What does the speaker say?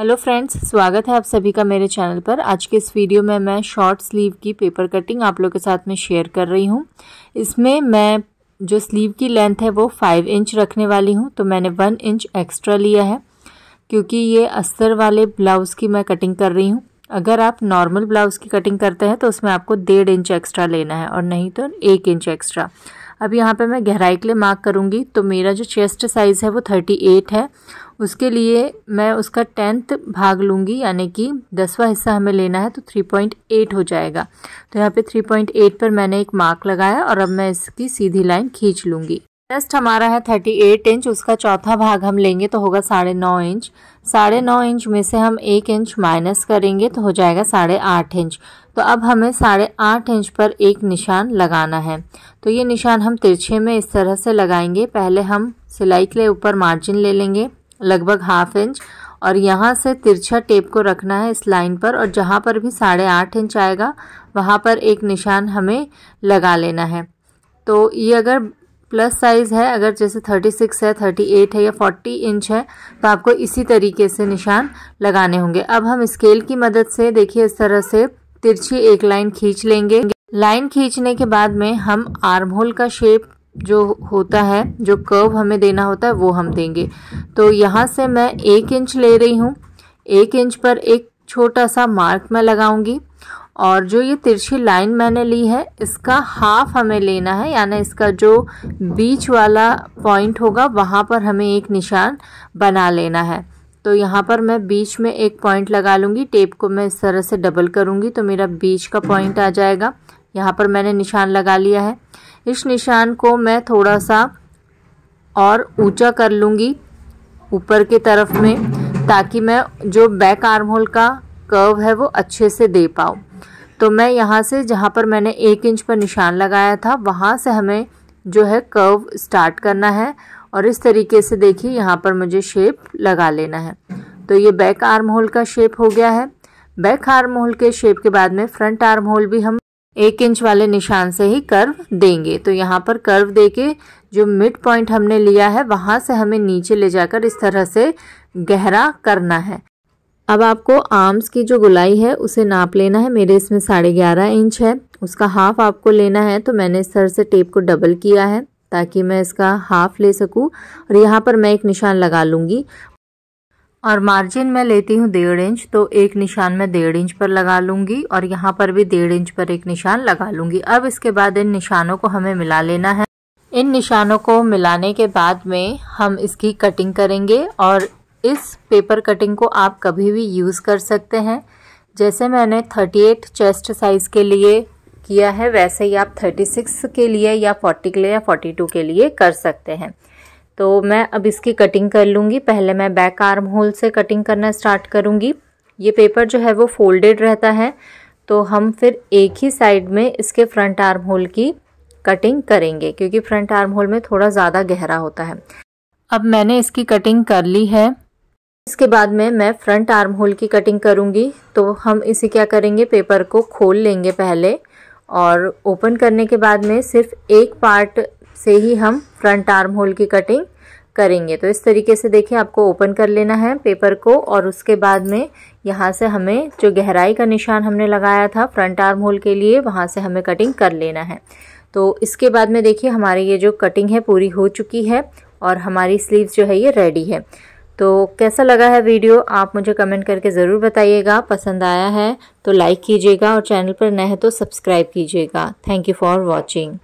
hello friends स्वागत है आप सभी का मेरे चैनल पर आज के इस वीडियो में मैं शॉर्ट स्लीव की पेपर कटिंग आप लोग के साथ में शेयर कर रही हूँ इसमें मैं जो स्लीव की लेंथ है वो फाइव इंच रखने वाली हूँ तो मैंने वन इंच एक्स्ट्रा लिया है क्योंकि ये अस्तर वाले ब्लाउज़ की मैं कटिंग कर रही हूँ अगर आप नॉर्मल ब्लाउज़ की कटिंग करते हैं तो उसमें आपको डेढ़ इंच एक्स्ट्रा लेना है और नहीं तो एक इंच एक्स्ट्रा अब यहाँ पे मैं गहराई के लिए मार्क करूँगी तो मेरा जो चेस्ट साइज़ है वो थर्टी एट है उसके लिए मैं उसका टेंथ भाग लूँगी यानी कि दसवा हिस्सा हमें लेना है तो थ्री पॉइंट एट हो जाएगा तो यहाँ पे थ्री पॉइंट एट पर मैंने एक मार्क लगाया और अब मैं इसकी सीधी लाइन खींच लूँगी टेस्ट हमारा है थर्टी एट इंच उसका चौथा भाग हम लेंगे तो होगा साढ़े नौ इंच साढ़े नौ इंच में से हम एक इंच माइनस करेंगे तो हो जाएगा साढ़े आठ इंच तो अब हमें साढ़े आठ इंच पर एक निशान लगाना है तो ये निशान हम तिरछे में इस तरह से लगाएंगे पहले हम सिलाई के ऊपर मार्जिन ले लेंगे लगभग हाफ इंच और यहाँ से तिरछा टेप को रखना है इस लाइन पर और जहाँ पर भी साढ़े आठ इंच आएगा वहाँ पर एक निशान हमें लगा लेना है तो ये अगर प्लस साइज़ है अगर जैसे थर्टी सिक्स है थर्टी एट है या फोर्टी इंच है तो आपको इसी तरीके से निशान लगाने होंगे अब हम स्केल की मदद से देखिए इस तरह से तिरछी एक लाइन खींच लेंगे लाइन खींचने के बाद में हम आर्म होल का शेप जो होता है जो कर्व हमें देना होता है वो हम देंगे तो यहाँ से मैं एक इंच ले रही हूँ एक इंच पर एक छोटा सा मार्क मैं लगाऊंगी और जो ये तिरछी लाइन मैंने ली है इसका हाफ हमें लेना है यानी इसका जो बीच वाला पॉइंट होगा वहाँ पर हमें एक निशान बना लेना है तो यहाँ पर मैं बीच में एक पॉइंट लगा लूँगी टेप को मैं इस तरह से डबल करूँगी तो मेरा बीच का पॉइंट आ जाएगा यहाँ पर मैंने निशान लगा लिया है इस निशान को मैं थोड़ा सा और ऊंचा कर लूँगी ऊपर की तरफ में ताकि मैं जो बैक आर्म होल का कर्व है वो अच्छे से दे पाऊँ तो मैं यहाँ से जहाँ पर मैंने एक इंच पर निशान लगाया था वहाँ से हमें जो है कर्व स्टार्ट करना है और इस तरीके से देखिए यहाँ पर मुझे शेप लगा लेना है तो ये बैक आर्म होल का शेप हो गया है बैक आर्म होल के शेप के बाद में फ्रंट आर्म होल भी हम एक इंच वाले निशान से ही कर्व देंगे तो यहाँ पर कर्व देके जो मिड पॉइंट हमने लिया है वहाँ से हमें नीचे ले जाकर इस तरह से गहरा करना है अब आपको आर्म्स की जो गुलाई है उसे नाप लेना है मेरे इसमें साढ़े ग्यारह इंच है उसका हाफ आपको लेना है तो मैंने इस तरह से टेप को डबल किया है ताकि मैं इसका हाफ ले सकूं और यहाँ पर मैं एक निशान लगा लूँगी और मार्जिन मैं लेती हूँ डेढ़ इंच तो एक निशान मैं डेढ़ इंच पर लगा लूँगी और यहाँ पर भी डेढ़ इंच पर एक निशान लगा लूँगी अब इसके बाद इन निशानों को हमें मिला लेना है इन निशानों को मिलाने के बाद में हम इसकी कटिंग करेंगे और इस पेपर कटिंग को आप कभी भी यूज़ कर सकते हैं जैसे मैंने 38 चेस्ट साइज़ के लिए किया है वैसे ही आप 36 के लिए या 40 के लिए या 42 के लिए कर सकते हैं तो मैं अब इसकी कटिंग कर लूँगी पहले मैं बैक आर्म होल से कटिंग करना स्टार्ट करूँगी ये पेपर जो है वो फोल्डेड रहता है तो हम फिर एक ही साइड में इसके फ्रंट आर्म होल की कटिंग करेंगे क्योंकि फ्रंट आर्म होल में थोड़ा ज़्यादा गहरा होता है अब मैंने इसकी कटिंग कर ली है इसके बाद में मैं फ्रंट आर्म होल की कटिंग करूँगी तो हम इसे क्या करेंगे पेपर को खोल लेंगे पहले और ओपन करने के बाद में सिर्फ एक पार्ट से ही हम फ्रंट आर्म होल की कटिंग करेंगे तो इस तरीके से देखिए आपको ओपन कर लेना है पेपर को और उसके बाद में यहाँ से हमें जो गहराई का निशान हमने लगाया था फ्रंट आर्म होल के लिए वहाँ से हमें कटिंग कर लेना है तो इसके बाद में देखिए हमारी ये जो कटिंग है पूरी हो चुकी है और हमारी स्लीव्स जो है ये रेडी है तो कैसा लगा है वीडियो आप मुझे कमेंट करके ज़रूर बताइएगा पसंद आया है तो लाइक कीजिएगा और चैनल पर नए हैं तो सब्सक्राइब कीजिएगा थैंक यू फॉर वॉचिंग